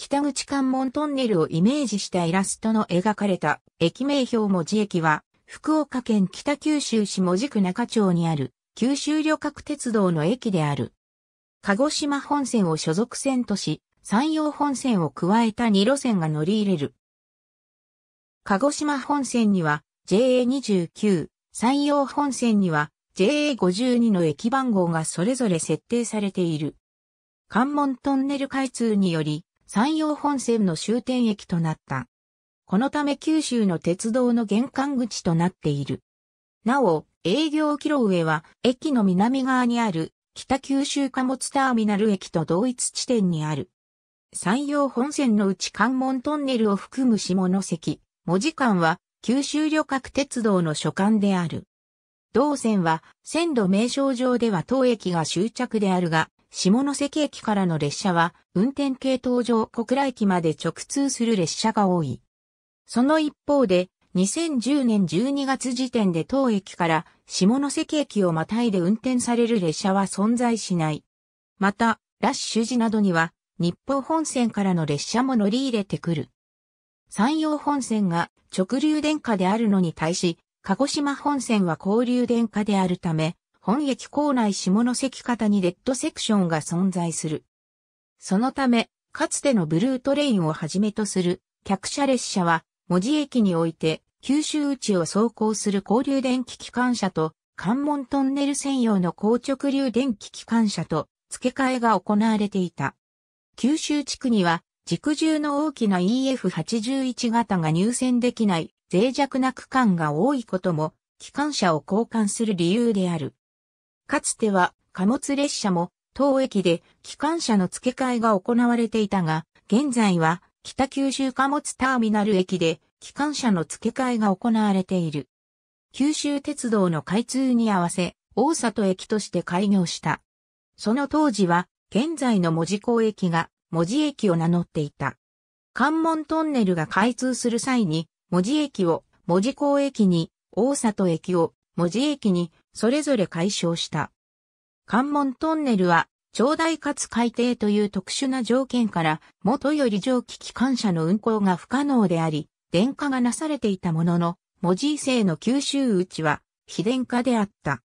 北口関門トンネルをイメージしたイラストの描かれた駅名標文字駅は、福岡県北九州市門司区中町にある九州旅客鉄道の駅である。鹿児島本線を所属線とし、山陽本線を加えた2路線が乗り入れる。鹿児島本線には JA29、山陽本線には JA52 の駅番号がそれぞれ設定されている。関門トンネル開通により、山陽本線の終点駅となった。このため九州の鉄道の玄関口となっている。なお、営業キロ上は駅の南側にある北九州貨物ターミナル駅と同一地点にある。山陽本線の内関門トンネルを含む下関、文字間は九州旅客鉄道の所管である。同線は線路名称上では当駅が終着であるが、下関駅からの列車は、運転系統上小倉駅まで直通する列車が多い。その一方で、2010年12月時点で当駅から下関駅をまたいで運転される列車は存在しない。また、ラッシュ時などには、日報本線からの列車も乗り入れてくる。山陽本線が直流電化であるのに対し、鹿児島本線は交流電化であるため、本駅構内下関方にレッドセクションが存在する。そのため、かつてのブルートレインをはじめとする客車列車は、文字駅において九州内を走行する交流電気機関車と関門トンネル専用の硬直流電気機関車と付け替えが行われていた。九州地区には軸重の大きな EF81 型が入線できない脆弱な区間が多いことも機関車を交換する理由である。かつては貨物列車も当駅で機関車の付け替えが行われていたが、現在は北九州貨物ターミナル駅で機関車の付け替えが行われている。九州鉄道の開通に合わせ、大里駅として開業した。その当時は、現在の門司港駅が門司駅を名乗っていた。関門トンネルが開通する際に、門司駅を門司港駅に、大里駅を門司駅にそれぞれ解消した。関門トンネルは、長大かつ海底という特殊な条件から、元より蒸気機関車の運行が不可能であり、電化がなされていたものの、文字異性の吸収打ちは、非電化であった。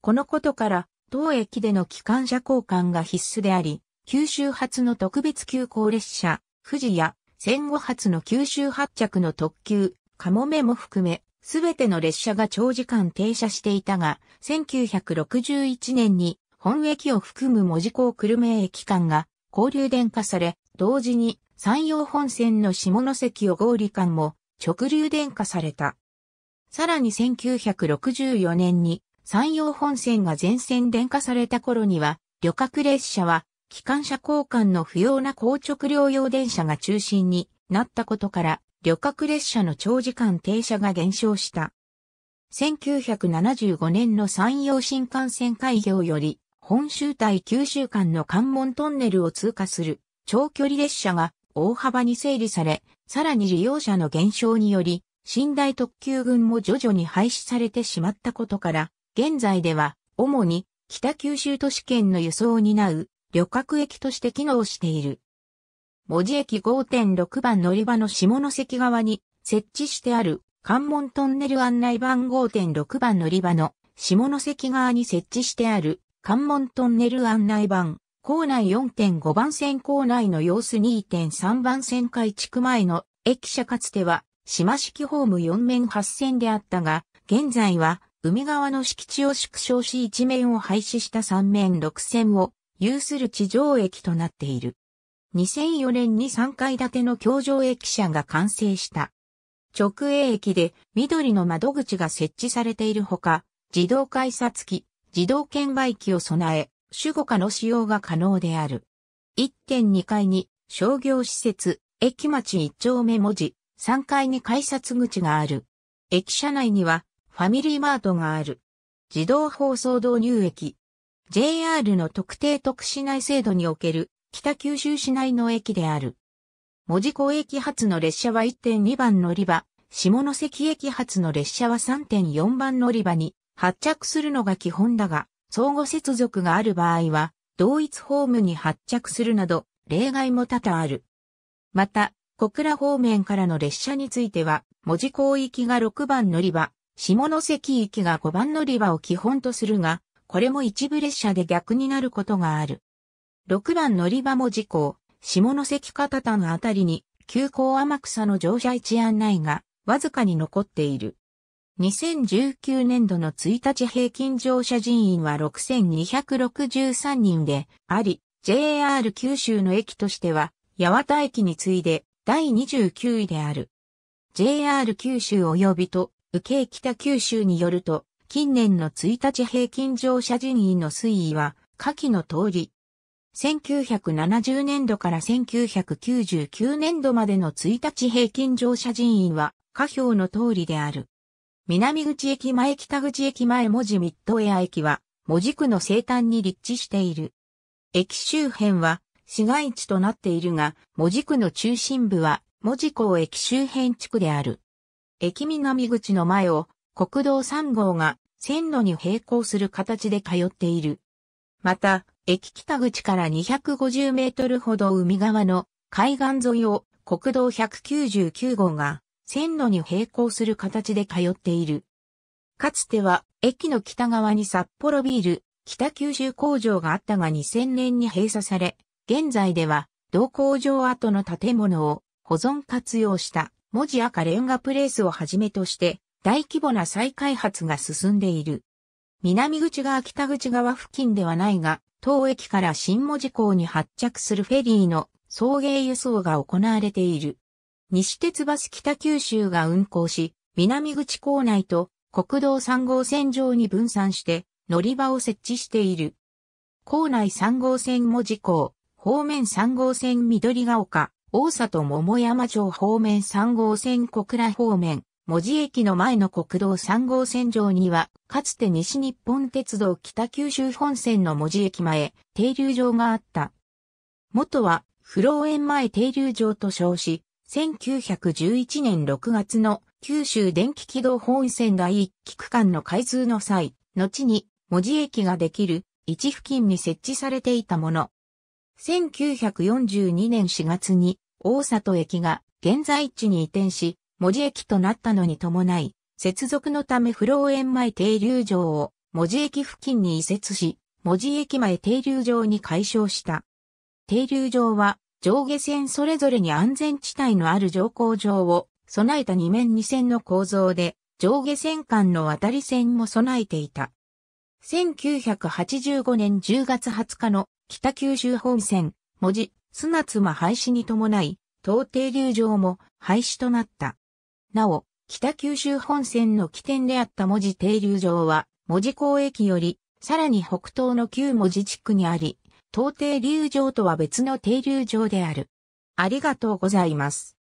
このことから、当駅での機関車交換が必須であり、九州発の特別急行列車、富士や戦後発の九州発着の特急、かもめも含め、すべての列車が長時間停車していたが、1961年に本駅を含む文字港久留米駅間が交流電化され、同時に山陽本線の下関を合理間も直流電化された。さらに1964年に山陽本線が全線電化された頃には、旅客列車は機関車交換の不要な硬直療用電車が中心になったことから、旅客列車の長時間停車が減少した。1975年の山陽新幹線開業より、本州対九州間の関門トンネルを通過する長距離列車が大幅に整理され、さらに利用者の減少により、寝台特急群も徐々に廃止されてしまったことから、現在では主に北九州都市圏の輸送を担う旅客駅として機能している。文字駅5.6番乗り場の下関側に設置してある関門トンネル案内板5.6番乗り場の下関側に設置してある関門トンネル案内板、構内4.5番線構内の様子2.3番線改築前の駅舎かつては島式ホーム4面8線であったが、現在は海側の敷地を縮小し1面を廃止した3面6線を有する地上駅となっている。2004年に3階建ての橋上駅舎が完成した。直営駅で緑の窓口が設置されているほか、自動改札機、自動券売機を備え、主語化の使用が可能である。1.2階に商業施設、駅町一丁目文字、3階に改札口がある。駅舎内にはファミリーマートがある。自動放送導入駅。JR の特定特殊内制度における北九州市内の駅である。文字港駅発の列車は1.2番乗り場、下関駅発の列車は3.4番乗り場に発着するのが基本だが、相互接続がある場合は、同一ホームに発着するなど、例外も多々ある。また、小倉方面からの列車については、文字港行きが6番乗り場、下関行きが5番乗り場を基本とするが、これも一部列車で逆になることがある。6番乗り場も事故、下関片田のあたりに、急行天草の乗車位置案内が、わずかに残っている。2019年度の1日平均乗車人員は6263人であり、JR 九州の駅としては、八幡駅に次いで第29位である。JR 九州及びと、受け北九州によると、近年の1日平均乗車人員の推移は、下記の通り、1970年度から1999年度までの1日平均乗車人員は、下表の通りである。南口駅前北口駅前文字ミッドエア駅は、文字区の西端に立地している。駅周辺は市街地となっているが、文字区の中心部は文字港駅周辺地区である。駅南口の前を国道3号が線路に並行する形で通っている。また、駅北口から250メートルほど海側の海岸沿いを国道199号が線路に並行する形で通っている。かつては駅の北側に札幌ビール北九州工場があったが2000年に閉鎖され、現在では同工場跡の建物を保存活用した文字赤レンガプレースをはじめとして大規模な再開発が進んでいる。南口側北口側付近ではないが、当駅から新文字港に発着するフェリーの送迎輸送が行われている。西鉄バス北九州が運行し、南口港内と国道3号線上に分散して乗り場を設置している。港内3号線文字港、方面3号線緑ヶ丘、大里桃山町方面3号線小倉方面、文字駅の前の国道3号線上には、かつて西日本鉄道北九州本線の文字駅前、停留場があった。元は、不老園前停留場と称し、1911年6月の九州電気軌道本線第一期区間の開通の際、後に文字駅ができる位置付近に設置されていたもの。1942年4月に大里駅が現在地に移転し、文字駅となったのに伴い、接続のため不老園前停留場を文字駅付近に移設し、文字駅前停留場に解消した。停留場は上下線それぞれに安全地帯のある乗降場を備えた2面2線の構造で上下線間の渡り線も備えていた。1985年10月20日の北九州本線、文字、砂妻廃止に伴い、東停留場も廃止となった。なお、北九州本線の起点であった文字停留場は、文字港駅より、さらに北東の旧文字地区にあり、東停留場とは別の停留場である。ありがとうございます。